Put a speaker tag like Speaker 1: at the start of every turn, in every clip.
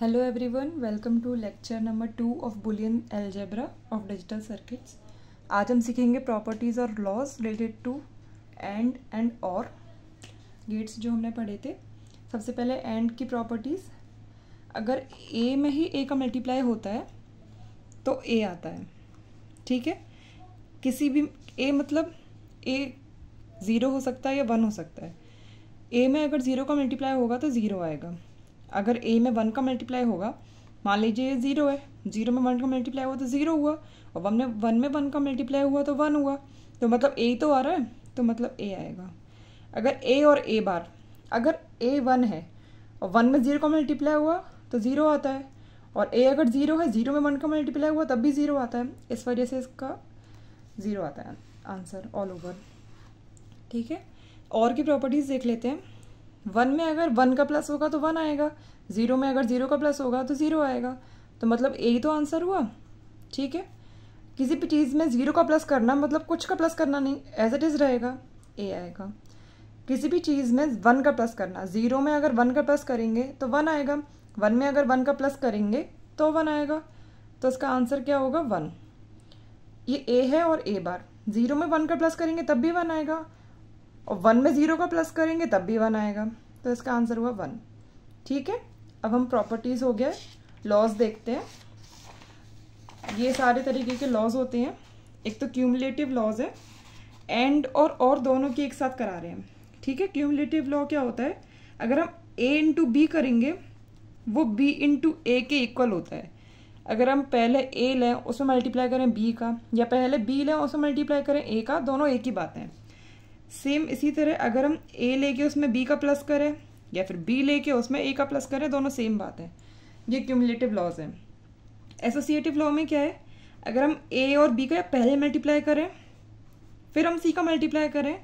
Speaker 1: hello everyone welcome to lecture number two of Boolean algebra of digital circuits आज हम सीखेंगे properties और laws related to and and और gates जो हमने पढ़े थे सबसे पहले एंड की प्रॉपर्टीज़ अगर ए में ही ए का मल्टीप्लाई होता है तो ए आता है ठीक है किसी भी ए मतलब ए ज़ीरो हो सकता है या वन हो सकता है ए में अगर ज़ीरो का मल्टीप्लाई होगा तो ज़ीरो आएगा अगर ए में वन का मल्टीप्लाई होगा मान लीजिए ये ज़ीरो है ज़ीरो में वन का मल्टीप्लाई हुआ तो ज़ीरो हुआ और वन में वन में वन का मल्टीप्लाई हुआ तो वन हुआ तो मतलब ए तो आ रहा है तो मतलब ए आएगा अगर ए और ए बार अगर ए वन है और वन में ज़ीरो का मल्टीप्लाई हुआ तो ज़ीरो आता है और ए अगर ज़ीरो है ज़ीरो में वन का मल्टीप्लाई हुआ तब भी ज़ीरो आता है इस वजह से इसका ज़ीरो आता है आंसर ऑल ओवर ठीक है और की प्रॉपर्टीज़ देख लेते हैं वन में अगर वन का प्लस होगा तो वन आएगा ज़ीरो में अगर ज़ीरो का प्लस होगा तो ज़ीरो आएगा तो मतलब ही तो आंसर हुआ ठीक है किसी भी चीज़ में ज़ीरो का प्लस करना मतलब कुछ का प्लस करना नहीं एज इट इज़ रहेगा ए आएगा किसी भी चीज़ में वन का प्लस करना ज़ीरो में अगर वन का प्लस करेंगे तो वन आएगा वन में अगर वन का प्लस करेंगे तो वन आएगा तो इसका आंसर क्या होगा वन ये ए है और ए बार ज़ीरो में वन का प्लस करेंगे तब भी वन आएगा और वन में ज़ीरो का प्लस करेंगे तब भी वन आएगा तो इसका आंसर हुआ वन ठीक है अब हम प्रॉपर्टीज हो गया लॉस देखते हैं ये सारे तरीके के लॉज होते हैं एक तो क्यूमुलेटिव लॉज है एंड और और दोनों की एक साथ करा रहे हैं ठीक है क्यूमलेटिव लॉ क्या होता है अगर हम ए इंटू बी करेंगे वो बी इंटू ए के इक्वल होता है अगर हम पहले ए लें उसमें मल्टीप्लाई करें बी का या पहले बी लें उसमें मल्टीप्लाई करें ए का दोनों एक ही बातें हैं सेम इसी तरह अगर हम ए लेके उसमें बी का प्लस करें या फिर बी लेके उसमें ए का प्लस करें दोनों सेम बात है ये क्यूमुलेटिव लॉज हैं एसोसिएटिव लॉ में क्या है अगर हम ए और बी का पहले मल्टीप्लाई करें फिर हम सी का मल्टीप्लाई करें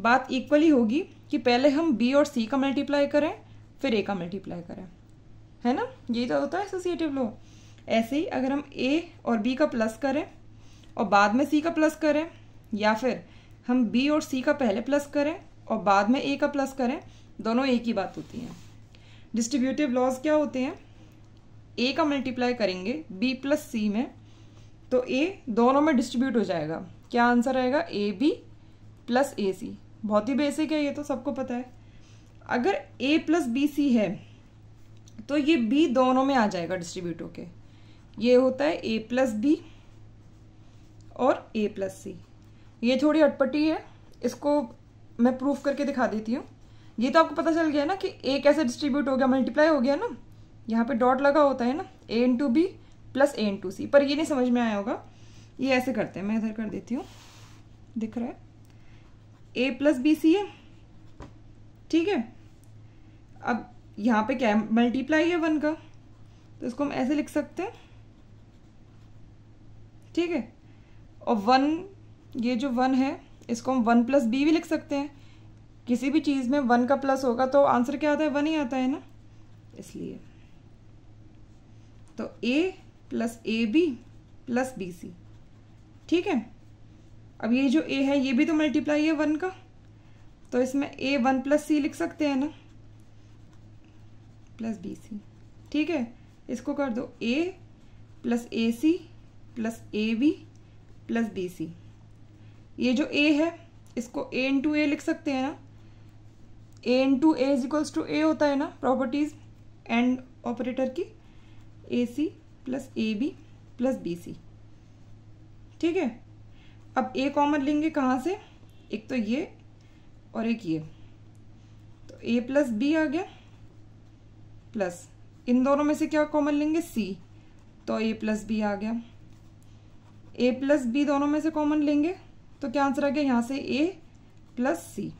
Speaker 1: बात इक्वली होगी कि पहले हम बी और सी का मल्टीप्लाई करें फिर ए का मल्टीप्लाई करें है ना यही तो होता है एसोसिएटिव लॉ ऐसे ही अगर हम ए और बी का प्लस करें और बाद में सी का प्लस करें या फिर हम बी और सी का पहले प्लस करें और बाद में ए का प्लस करें दोनों एक ही बात होती हैं डिस्ट्रीब्यूटिव लॉज क्या होते हैं ए का मल्टीप्लाई करेंगे बी प्लस सी में तो ए दोनों में डिस्ट्रीब्यूट हो जाएगा क्या आंसर आएगा ए बी प्लस ए सी बहुत ही बेसिक है ये तो सबको पता है अगर ए प्लस बी सी है तो ये बी दोनों में आ जाएगा डिस्ट्रीब्यूट होके ये होता है ए प्लस बी और ए प्लस सी ये थोड़ी अटपटी है इसको मैं प्रूफ करके दिखा देती हूँ ये तो आपको पता चल गया ना कि ए कैसे डिस्ट्रीब्यूट हो गया मल्टीप्लाई हो गया ना यहाँ पे डॉट लगा होता है ना A into B plus A into C पर ये नहीं समझ में आया होगा ये ऐसे करते हैं मैं इधर कर देती हूँ दिख रहा है ए प्लस बी सी है ठीक है अब यहाँ पे क्या है मल्टीप्लाई है वन का तो इसको हम ऐसे लिख सकते हैं ठीक है और वन ये जो वन है इसको हम वन प्लस बी भी लिख सकते हैं किसी भी चीज़ में वन का प्लस होगा तो आंसर क्या आता है वन ही आता है ना इसलिए तो A plus A B plus B C ठीक है अब ये जो ए है ये भी तो मल्टीप्लाई है वन का तो इसमें ए वन प्लस सी लिख सकते हैं ना प्लस बी सी ठीक है इसको कर दो A plus A C plus A B plus B C ये जो ए है इसको ए इन टू ए लिख सकते हैं ना A into A is equals to A होता है ना प्रॉपर्टीज एंड ऑपरेटर की A C plus A B plus B C ठीक है अब ए कॉमन लेंगे कहाँ से एक तो ये और एक ये तो ए प्लस बी आ गया प्लस इन दोनों में से क्या कॉमन लेंगे सी तो ए प्लस बी आ गया ए प्लस बी दोनों में से कॉमन लेंगे तो क्या आंसर आ गया यहाँ से ए प्लस सी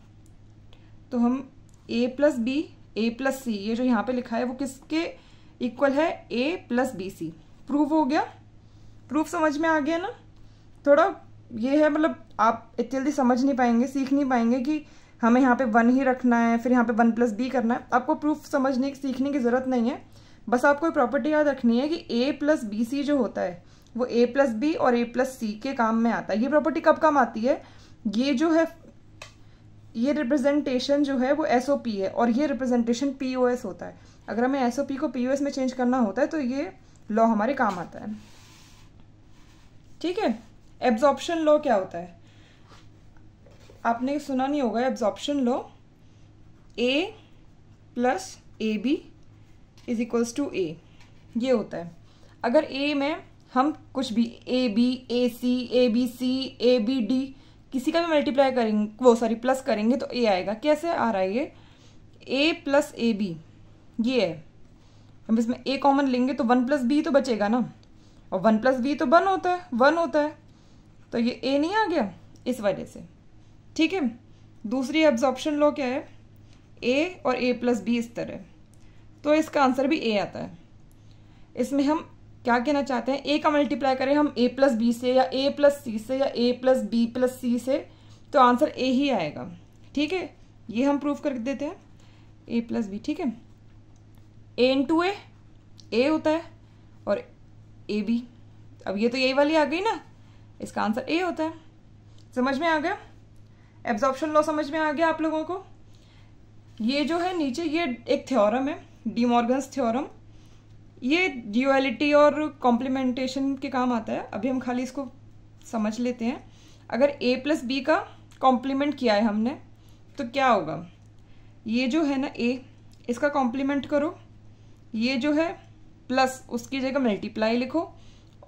Speaker 1: तो हम A plus B A plus C ये जो यहाँ पे लिखा है वो किसके इक्वल है A plus B C proof हो गया प्रूफ समझ में आ गया ना थोड़ा ये है मतलब आप इतनी जल्दी समझ नहीं पाएंगे सीख नहीं पाएंगे कि हमें यहाँ पे वन ही रखना है फिर यहाँ पे वन प्लस बी करना है आपको प्रूफ समझने सीखने की ज़रूरत नहीं है बस आपको प्रॉपर्टी याद रखनी है कि ए प्लस बी सी जो होता है वो ए प्लस बी और ए प्लस सी के काम में आता है ये प्रॉपर्टी कब काम आती है ये जो है ये रिप्रेजेंटेशन जो है वो एस ओ पी है और ये रिप्रेजेंटेशन पी ओ एस होता है अगर हमें एस ओ पी को पी ओ एस में चेंज करना होता है तो ये लॉ हमारे काम आता है ठीक है एब्जॉर्प्शन लॉ क्या होता है आपने सुना नहीं होगा absorption law A plus A B is equals to A ये होता है अगर ए में हम कुछ भी A B A C A B C A B D किसी का भी मल्टीप्लाई करेंगे वो सॉरी प्लस करेंगे तो ए आएगा कैसे आ रहा है ये ए प्लस ए बी ये है हम इसमें ए कॉमन लेंगे तो वन प्लस बी तो बचेगा ना और वन प्लस बी तो वन होता है वन होता है तो ये ए नहीं आ गया इस वजह से ठीक है दूसरी एब्जॉर्प्शन लो क्या है ए और ए प्लस बी इस तरह तो इसका आंसर भी ए आता है इसमें हम क्या कहना चाहते हैं ए का मल्टीप्लाई करें हम ए प्लस बी से या ए प्लस सी से या A plus B plus C से तो आंसर ए ही आएगा ठीक है ये हम प्रूफ कर देते हैं ए प्लस बी ठीक है ए इन टू ए ए होता है और ए बी अब ये तो यही वाली आ गई ना इसका आंसर ए होता है समझ में आ गया एब्जॉर्प्शन लॉ समझ में आ गया आप लोगों को ये जो है नीचे ये एक थ्योरम है मॉर्गन्स थ्योरम ये ड्यूअलिटी और कॉम्प्लीमेंटेशन के काम आता है अभी हम खाली इसको समझ लेते हैं अगर ए प्लस बी का कॉम्प्लीमेंट किया है हमने तो क्या होगा ये जो है ना ए इसका कॉम्प्लीमेंट करो ये जो है प्लस उसकी जगह मल्टीप्लाई लिखो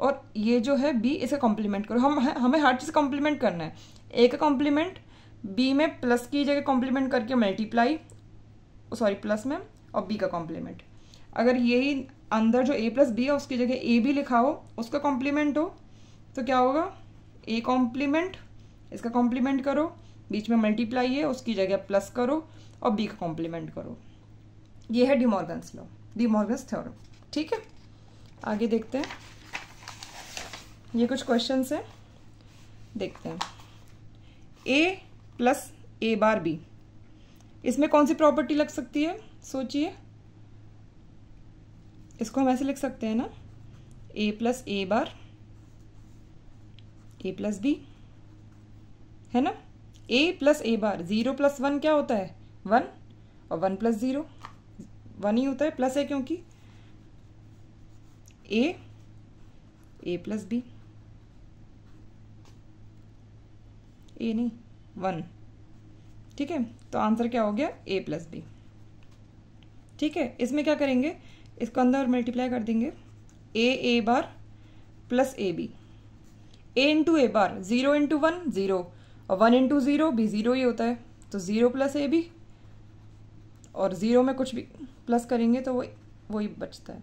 Speaker 1: और ये जो है बी इसका कॉम्प्लीमेंट करो हम हमें हर चीज़ कॉम्प्लीमेंट करना है ए का कॉम्प्लीमेंट बी में प्लस की जगह कॉम्प्लीमेंट करके मल्टीप्लाई सॉरी प्लस में और बी का कॉम्प्लीमेंट अगर यही अंदर जो ए प्लस बी है उसकी जगह ए बी लिखा हो उसका कॉम्प्लीमेंट हो तो क्या होगा ए कॉम्प्लीमेंट इसका कॉम्प्लीमेंट करो बीच में मल्टीप्लाई है उसकी जगह प्लस करो और बी का कॉम्प्लीमेंट करो ये है डीमॉर्गन्स लॉ डिमोर्गन्स थ्योरम ठीक है आगे देखते हैं ये कुछ क्वेश्चन है देखते हैं A plus A bar B इसमें कौन सी प्रॉपर्टी लग सकती है सोचिए इसको हम ऐसे लिख सकते हैं ना A plus A bar A plus B है ना A plus A bar zero plus one क्या होता है वन और वन प्लस ज़ीरो वन ही होता है प्लस है क्योंकि ए ए प्लस बी ए नहीं वन ठीक है तो आंसर क्या हो गया ए प्लस बी ठीक है इसमें क्या करेंगे इसको अंदर मल्टीप्लाई कर देंगे A A bar plus A B A into A bar zero into one zero और वन इंटू ज़ीरो भी ज़ीरो ही होता है तो ज़ीरो प्लस ए बी और ज़ीरो में कुछ भी प्लस करेंगे तो वो वही बचता है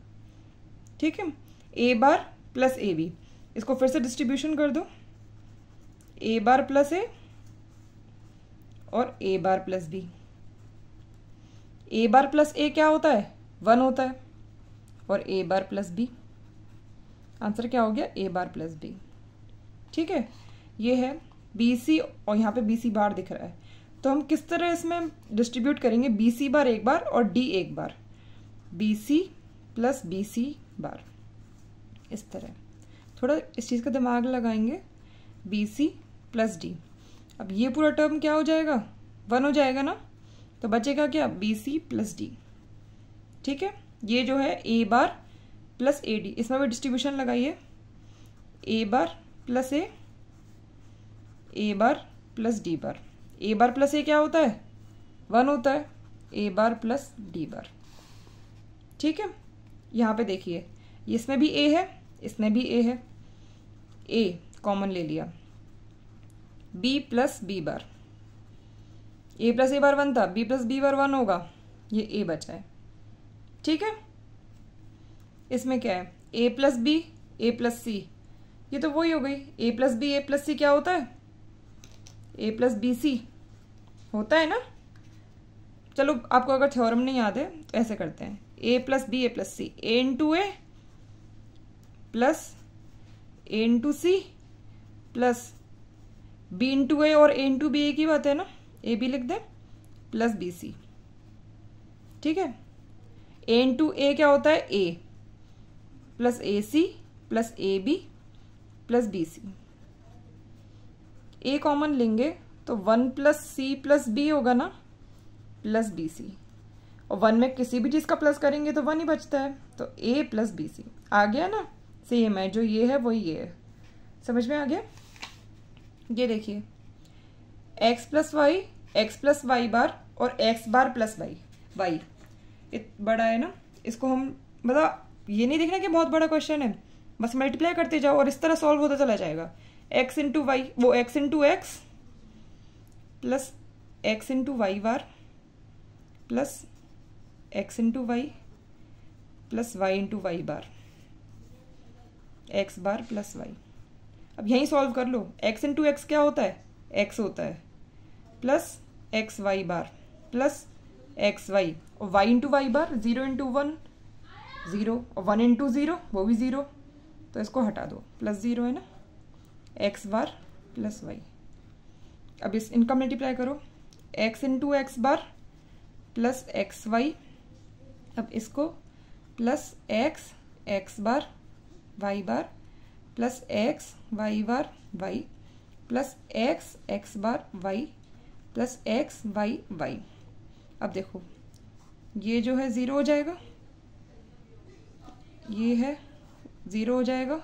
Speaker 1: ठीक है ए बार प्लस ए बी इसको फिर से डिस्ट्रीब्यूशन कर दो ए बार प्लस ए और A bar plus B A bar plus A क्या होता है वन होता है और A bar plus B answer क्या हो गया ए बार प्लस बी ठीक है ये है बी सी और यहाँ पे बी सी बार दिख रहा है तो हम किस तरह इसमें डिस्ट्रीब्यूट करेंगे बी सी बार एक बार और डी एक bar B C plus B C bar इस तरह थोड़ा इस चीज़ का दिमाग लगाएंगे बी सी प्लस डी अब ये पूरा टर्म क्या हो जाएगा वन हो जाएगा ना तो बचेगा क्या बी सी प्लस डी ठीक है ये जो है ए बार प्लस ए डी इसमें भी डिस्ट्रीब्यूशन लगाइए A bar plus A A bar plus D bar A bar plus A क्या होता है वन होता है ए बार प्लस डी बार ठीक है यहाँ पे देखिए इसमें भी ए है इसमें भी ए है ए कॉमन ले लिया B plus B bar A plus A bar one था B plus B bar one होगा ये ए बचा है ठीक है इसमें क्या है A plus B A plus C ये तो वही हो गई A plus B A plus C क्या होता है ए प्लस बी सी होता है ना चलो आपको अगर थ्योरम नहीं याद है तो ऐसे करते हैं A plus B A plus C A into A plus A into C plus B into A और ए इंटू बी ए की बात है ना ए बी लिख दें प्लस बी सी ठीक है ए इंटू ए क्या होता है A plus A C plus A B plus B C A common लेंगे तो one plus C plus B होगा ना प्लस बी सी और वन में किसी भी चीज़ का प्लस करेंगे तो वन ही बचता है तो ए प्लस बी सी आ गया ना सेम है जो ये है वो ये है समझ में आ गया ये देखिए X plus Y X plus Y bar और X bar plus Y Y इत बड़ा है ना इसको हम मतलब ये नहीं देखना कि बहुत बड़ा क्वेश्चन है बस मल्टीप्लाई करते जाओ और इस तरह सॉल्व होता चला जाएगा एक्स इंटू वाई वो X into X plus X into Y bar plus X into Y plus Y into Y bar X bar plus Y अब यहीं सॉल्व कर लो एक्स इंटू एक्स क्या होता है एक्स होता है plus X Y bar plus X Y और Y into Y bar zero into one zero और वन इंटू ज़ीरो वो भी ज़ीरो तो इसको हटा दो प्लस ज़ीरो है ना एक्स बार प्लस वाई अब इस इनका मल्टीप्लाई करो X into X bar plus X Y अब इसको plus X X bar Y bar plus X Y bar Y plus X X bar Y plus X Y Y अब देखो ये जो है ज़ीरो हो जाएगा ये है ज़ीरो हो जाएगा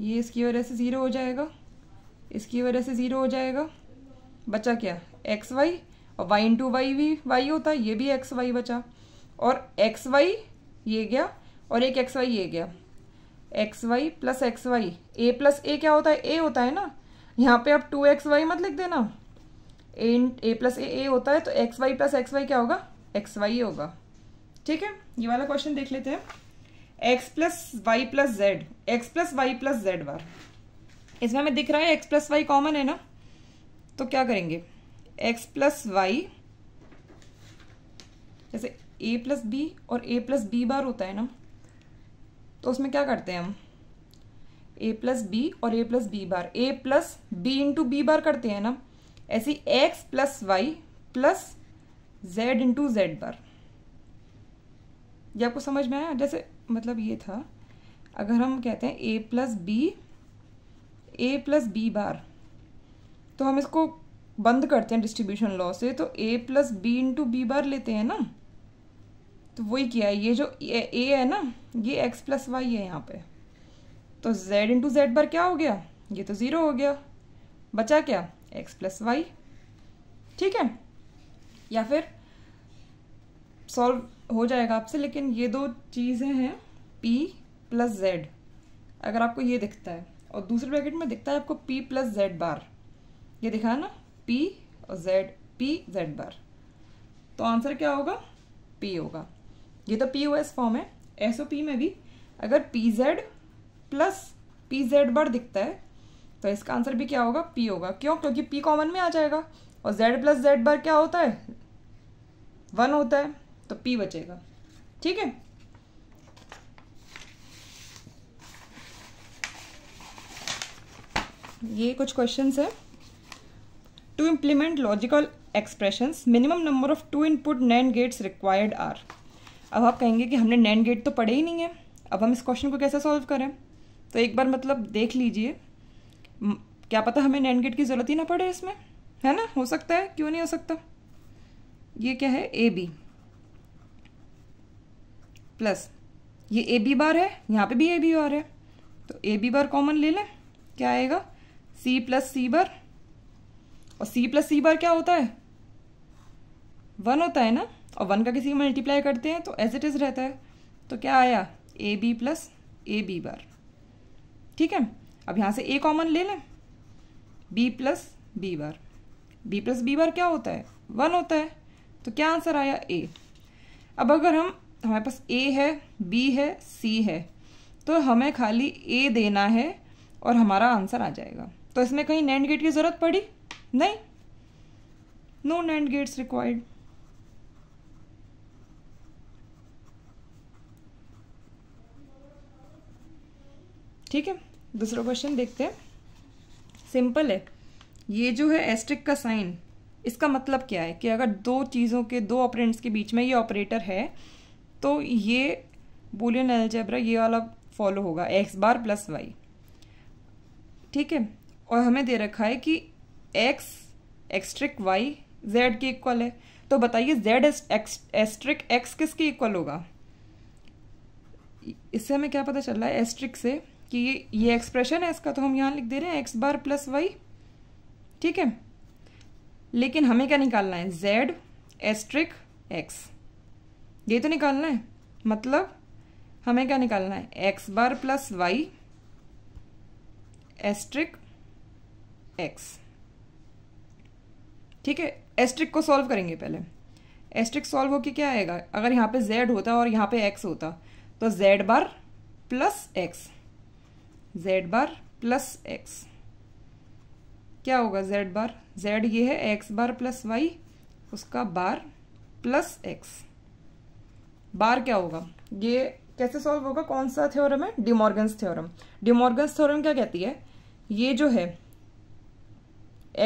Speaker 1: ये इसकी वजह से ज़ीरो हो जाएगा इसकी वजह से ज़ीरो हो जाएगा बचा क्या एक्स वाई और वाई इंटू वाई भी वाई होता ये भी एक्स वाई बचा और एक्स वाई ये गया और एक एक्स वाई ये गया X Y plus X Y A plus A क्या होता है ए होता है ना यहाँ पे आप टू एक्स वाई मत लिख देना ए ए प्लस ए ए होता है तो X Y plus X Y क्या होगा एक्स वाई होगा ठीक है ये वाला क्वेश्चन देख लेते हैं X plus Y plus Z X plus Y plus Z bar इसमें हमें दिख रहा है एक्स प्लस वाई कॉमन है ना तो क्या करेंगे एक्स प्लस वाई जैसे ए प्लस बी और ए प्लस बी बार होता है ना तो उसमें क्या करते हैं हम ए प्लस बी और A plus B bar A plus B into B bar करते हैं ना ऐसी X plus Y plus Z into Z bar ये आपको समझ में आया जैसे मतलब ये था अगर हम कहते हैं A plus B A plus B bar तो हम इसको बंद करते हैं डिस्ट्रीब्यूशन लॉ से तो A plus B into B bar लेते हैं ना तो वही किया है ये जो ए है ना ये एक्स प्लस वाई है यहाँ पे तो जेड इंटू जेड बार क्या हो गया ये तो ज़ीरो हो गया बचा क्या एक्स प्लस वाई ठीक है या फिर सॉल्व हो जाएगा आपसे लेकिन ये दो चीज़ें हैं पी प्लस जेड अगर आपको ये दिखता है और दूसरे ब्रैकेट में दिखता है आपको पी प्लस जेड बार ये दिखा ना पी और जेड पी जेड बार तो आंसर क्या होगा पी होगा ये तो पी ओ एस फॉर्म है एस ओ पी में भी अगर P Z plus P Z bar दिखता है तो इसका आंसर भी क्या होगा पी होगा क्यों क्योंकि पी कॉमन में आ जाएगा और जेड प्लस जेड बार क्या होता है वन होता है तो पी बचेगा ठीक है ये कुछ क्वेश्चन है to implement logical expression minimum number of two input NAND gates required are अब आप कहेंगे कि हमने नैंड गेट तो पढ़े ही नहीं है अब हम इस क्वेश्चन को कैसे सॉल्व करें तो एक बार मतलब देख लीजिए क्या पता हमें नैंड गेट की ज़रूरत ही ना पड़े इसमें है ना हो सकता है क्यों नहीं हो सकता ये क्या है ए बी प्लस ये ए बी बार है यहाँ पे भी ए बी बार है तो ए बी बार कॉमन ले लें क्या आएगा सी प्लस सी बार और सी प्लस सी बार क्या होता है वन होता है ना और वन का किसी को मल्टीप्लाई करते हैं तो एज इट इज़ रहता है तो क्या आया A B plus A B bar ठीक है अब यहाँ से ए कॉमन ले लें B plus B bar B plus B bar क्या होता है वन होता है तो क्या आंसर आया ए अब अगर हम हमारे पास ए है बी है सी है तो हमें खाली ए देना है और हमारा आंसर आ जाएगा तो इसमें कहीं नैंड गेट की ज़रूरत पड़ी नहीं नो नैंड गेट्स रिक्वायर्ड ठीक है दूसरा क्वेश्चन देखते हैं सिंपल है ये जो है एस्ट्रिक का साइन इसका मतलब क्या है कि अगर दो चीज़ों के दो ऑपरेंट्स के बीच में ये ऑपरेटर है तो ये बुलियन एल्जेब्रा ये वाला फॉलो होगा एक्स बार प्लस वाई ठीक है और हमें दे रखा है कि एक्स एक्सट्रिक वाई जेड के इक्वल है तो बताइए जेड एस्ट्रिक एक्स किसके इक्वल होगा इससे हमें क्या पता चल रहा है एस्ट्रिक से कि ये ये एक्सप्रेशन है इसका तो हम यहाँ लिख दे रहे हैं एक्स बार प्लस वाई ठीक है लेकिन हमें क्या निकालना है जेड एस्ट्रिक एक्स ये तो निकालना है मतलब हमें क्या निकालना है X bar plus Y asterisk X ठीक है एस्ट्रिक को सॉल्व करेंगे पहले एस्ट्रिक सॉल्व होके क्या आएगा अगर यहाँ पे जेड होता और यहाँ पे एक्स होता तो Z bar plus X Z bar plus X क्या होगा जेड बार z ये है एक्स बार प्लस वाई उसका बार प्लस एक्स बार क्या होगा ये कैसे सॉल्व होगा कौन सा थ्योरम है डिमोर्गन्स थ्योरम डिमोर्गन्स थ्योरम क्या कहती है ये जो है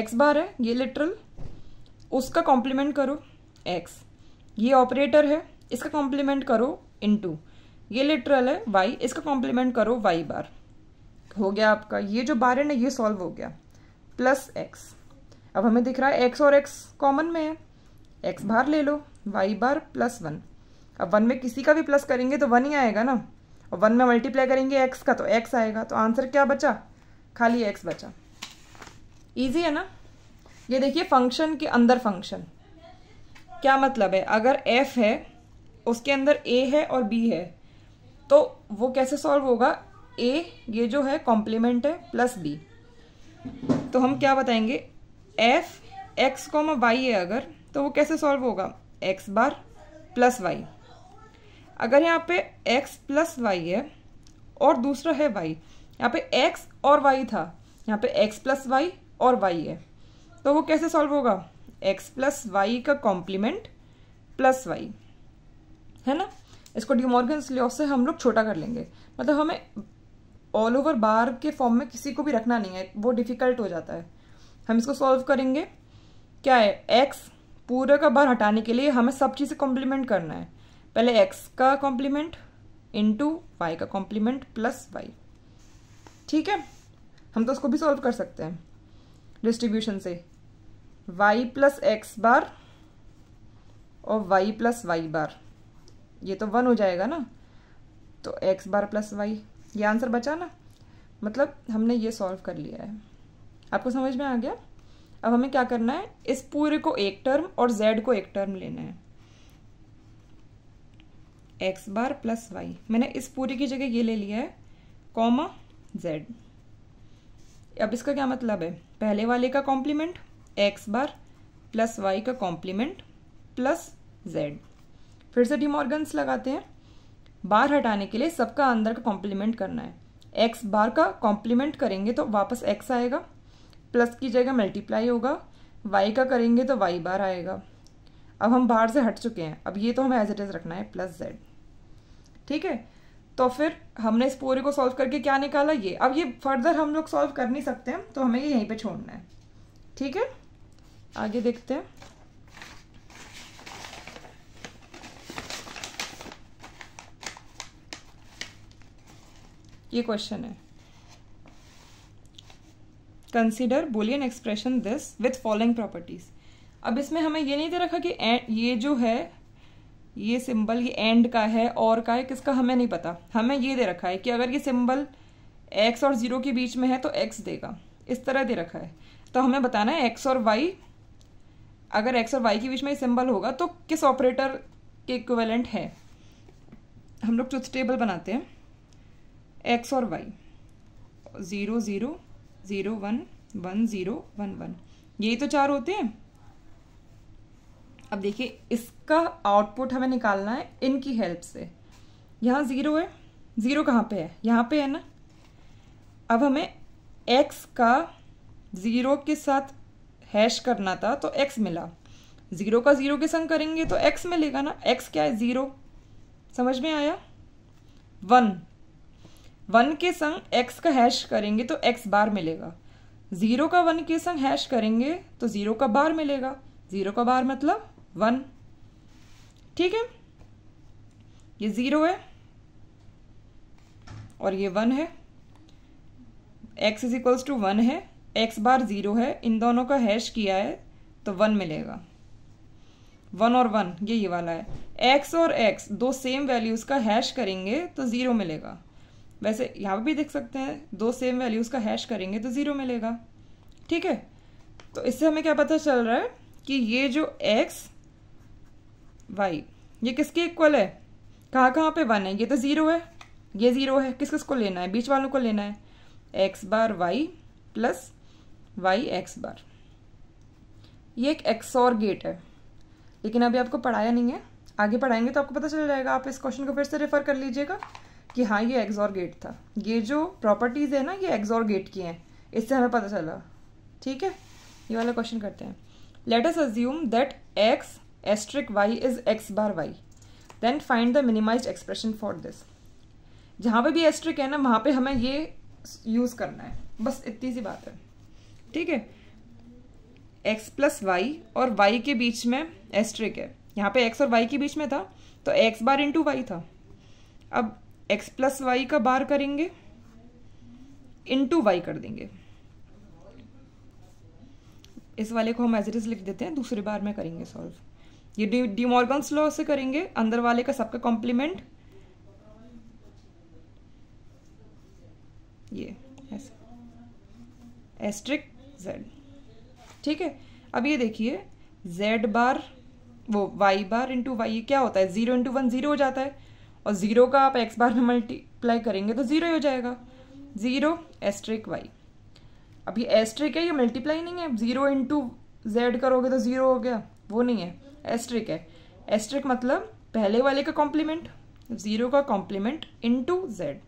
Speaker 1: x बार है ये लिटरल उसका कॉम्प्लीमेंट करो एक्स ये ऑपरेटर है इसका कॉम्प्लीमेंट करो इनटू ये लिटरल है वाई इसका कॉम्प्लीमेंट करो वाई बार हो गया आपका ये जो बार है ना ये सॉल्व हो गया प्लस एक्स अब हमें दिख रहा है एक्स और एक्स कॉमन में है एक्स बाहर ले लो वाई बार प्लस वन अब वन में किसी का भी प्लस करेंगे तो वन ही आएगा ना और वन में मल्टीप्लाई करेंगे एक्स का तो एक्स आएगा तो आंसर क्या बचा खाली एक्स बचा ईजी है ना ये देखिए फंक्शन के अंदर फंक्शन क्या मतलब है अगर एफ है उसके अंदर ए है और बी है तो वो कैसे सॉल्व होगा ए ये जो है कॉम्प्लीमेंट है प्लस बी तो हम क्या बताएंगे f x कॉमा वाई है अगर तो वो कैसे सॉल्व होगा x बार प्लस वाई अगर यहाँ पे x प्लस वाई है और दूसरा है y यहाँ पे एक्स और y था यहाँ पे x प्लस वाई और वाई है तो वो कैसे सॉल्व होगा एक्स प्लस वाई का कॉम्प्लीमेंट प्लस वाई है ना इसको डिमोर्गन लॉ से हम लोग छोटा कर लेंगे मतलब हमें ऑल ओवर बार के फॉर्म में किसी को भी रखना नहीं है वो डिफ़िकल्ट हो जाता है हम इसको सॉल्व करेंगे क्या है एक्स पूरे का बार हटाने के लिए हमें सब चीज़ें कॉम्प्लीमेंट करना है पहले एक्स का कॉम्प्लीमेंट इंटू वाई का कॉम्प्लीमेंट प्लस वाई ठीक है हम तो उसको भी सॉल्व कर सकते हैं डिस्ट्रीब्यूशन से वाई प्लस एक्स बार और वाई प्लस वाई बार ये तो वन हो जाएगा ना तो एक्स बार प्लस वाई ये आंसर बचा ना मतलब हमने ये सॉल्व कर लिया है आपको समझ में आ गया अब हमें क्या करना है इस पूरे को एक टर्म और जेड को एक टर्म लेना है एक्स बार प्लस वाई मैंने इस पूरे की जगह ये ले लिया है कॉमा जेड अब इसका क्या मतलब है पहले वाले का complement X bar plus Y का कॉम्प्लीमेंट प्लस जेड फिर से डिमॉर्गन्स लगाते हैं बार हटाने के लिए सबका अंदर का कॉम्प्लीमेंट करना है एक्स बार का कॉम्प्लीमेंट करेंगे तो वापस एक्स आएगा प्लस की जगह मल्टीप्लाई होगा वाई का करेंगे तो वाई बार आएगा अब हम बाहर से हट चुके हैं अब ये तो हमें एज इट इज़ रखना है प्लस जेड ठीक है तो फिर हमने इस पूरे को सॉल्व करके क्या निकाला ये अब ये फर्दर हम लोग सॉल्व कर नहीं सकते हैं तो हमें ये यहीं पे छोड़ना है ठीक है आगे देखते हैं ये क्वेश्चन है consider Boolean expression this with following properties अब इसमें हमें ये नहीं दे रखा कि ये जो है ये सिंबल ये एंड का है और का है किसका हमें नहीं पता हमें ये दे रखा है कि अगर ये सिंबल एक्स और ज़ीरो के बीच में है तो एक्स देगा इस तरह दे रखा है तो हमें बताना है एक्स और वाई अगर एक्स और वाई के बीच में ये सिंबल होगा तो किस ऑपरेटर के इक्वेलेंट है हम लोग ट्रुथ टेबल बनाते हैं एक्स और Y zero zero zero one one zero one one यही तो चार होते हैं अब देखिए इसका आउटपुट हमें निकालना है इनकी हेल्प से यहाँ ज़ीरो है ज़ीरो कहाँ पे है यहाँ पे है ना अब हमें एक्स का ज़ीरो के साथ हैश करना था तो एक्स मिला ज़ीरो का ज़ीरो के संग करेंगे तो एक्स मिलेगा ना एक्स क्या है ज़ीरो समझ में आया वन वन के संग एक्स का हैश करेंगे तो एक्स बार मिलेगा ज़ीरो का वन के संग हैश करेंगे तो ज़ीरो का बार मिलेगा ज़ीरो का बार मतलब वन ठीक है ये ज़ीरो है और ये वन है X is equals to one है एक्स बार ज़ीरो है इन दोनों का हैश किया है तो वन मिलेगा वन और वन ये ये वाला है एक्स और एक्स दो सेम वैल्यूज़ का हैश करेंगे तो ज़ीरो मिलेगा वैसे यहाँ भी देख सकते हैं दो सेम वैल्यूज़ का हैश करेंगे तो ज़ीरो मिलेगा ठीक है तो इससे हमें क्या पता चल रहा है कि ये जो एक्स वाई ये किसके इक्वल है कहाँ कहाँ पे वन है ये तो ज़ीरो है ये ज़ीरो है किस किस को लेना है बीच वालों को लेना है X bar Y plus Y X bar ये एक और गेट है लेकिन अभी आपको पढ़ाया नहीं है आगे पढ़ाएंगे तो आपको पता चल जाएगा आप इस क्वेश्चन को फिर से रेफ़र कर लीजिएगा कि हाँ ये एग्जॉर गेट था ये जो प्रॉपर्टीज़ है ना ये एग्जॉर गेट की हैं इससे हमें पता चला ठीक है ये वाला क्वेश्चन करते हैं let us assume that X asterisk Y is X bar Y then find the minimize expression for this जहाँ पे भी एस्ट्रिक है ना वहाँ पे हमें ये यूज़ करना है बस इतनी सी बात है ठीक है एक्स प्लस वाई और वाई के बीच में एस्ट्रिक है यहाँ पे एक्स और वाई के बीच में था तो एक्स बार इंटू वाई था अब एक्स प्लस वाई का बार करेंगे इंटू वाई कर देंगे इस वाले को हम एज इट इज लिख देते हैं दूसरे बार में करेंगे सॉल्व ये डिमोर्गन्स लॉ से करेंगे अंदर वाले का सबका कॉम्प्लीमेंट ये एस्ट्रिक z ठीक है अब ये देखिए जेड बार वो वाई बार इंटू वाई क्या होता है जीरो इंटू वन जीरो हो जाता है और ज़ीरो का आप एक्स बार में मल्टीप्लाई करेंगे तो ज़ीरो ही हो जाएगा ज़ीरो एस्ट्रिक वाई अब ये एस्ट्रिक है ये मल्टीप्लाई नहीं है ज़ीरो इंटू जेड करोगे तो ज़ीरो हो गया वो नहीं है एस्ट्रिक है एस्ट्रिक मतलब पहले वाले का कॉम्प्लीमेंट ज़ीरो का कॉम्प्लीमेंट इंटू जेड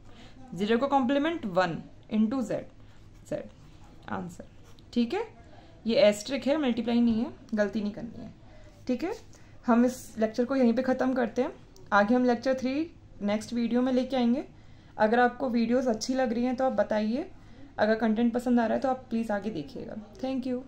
Speaker 1: ज़ीरो का complement one into Z Z answer ठीक है ये एस्ट्रिक है मल्टीप्लाई नहीं है गलती नहीं करनी है ठीक है हम इस लेक्चर को यहीं पे ख़त्म करते हैं आगे हम लेक्चर थ्री नेक्स्ट वीडियो में लेके आएंगे अगर आपको वीडियोस अच्छी लग रही हैं तो आप बताइए अगर कंटेंट पसंद आ रहा है तो आप प्लीज़ आगे देखिएगा थैंक यू